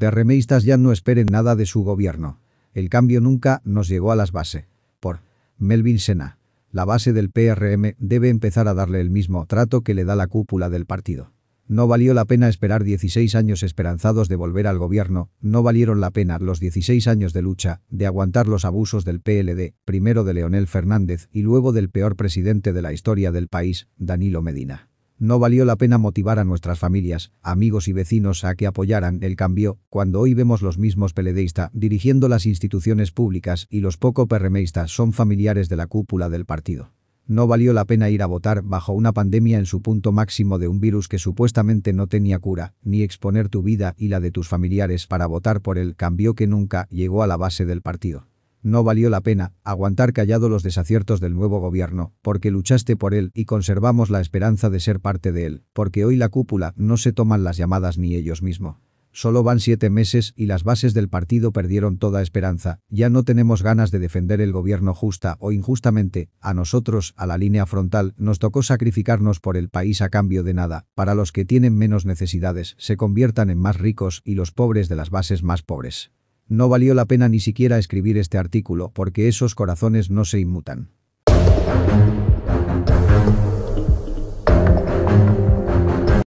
PRMistas ya no esperen nada de su gobierno. El cambio nunca nos llegó a las bases. Por Melvin Sena. La base del PRM debe empezar a darle el mismo trato que le da la cúpula del partido. No valió la pena esperar 16 años esperanzados de volver al gobierno, no valieron la pena los 16 años de lucha, de aguantar los abusos del PLD, primero de Leonel Fernández y luego del peor presidente de la historia del país, Danilo Medina. No valió la pena motivar a nuestras familias, amigos y vecinos a que apoyaran el cambio, cuando hoy vemos los mismos peledeístas dirigiendo las instituciones públicas y los poco perremeístas son familiares de la cúpula del partido. No valió la pena ir a votar bajo una pandemia en su punto máximo de un virus que supuestamente no tenía cura, ni exponer tu vida y la de tus familiares para votar por el cambio que nunca llegó a la base del partido. No valió la pena aguantar callado los desaciertos del nuevo gobierno, porque luchaste por él y conservamos la esperanza de ser parte de él, porque hoy la cúpula no se toman las llamadas ni ellos mismos. Solo van siete meses y las bases del partido perdieron toda esperanza. Ya no tenemos ganas de defender el gobierno justa o injustamente. A nosotros, a la línea frontal, nos tocó sacrificarnos por el país a cambio de nada. Para los que tienen menos necesidades, se conviertan en más ricos y los pobres de las bases más pobres. No valió la pena ni siquiera escribir este artículo porque esos corazones no se inmutan.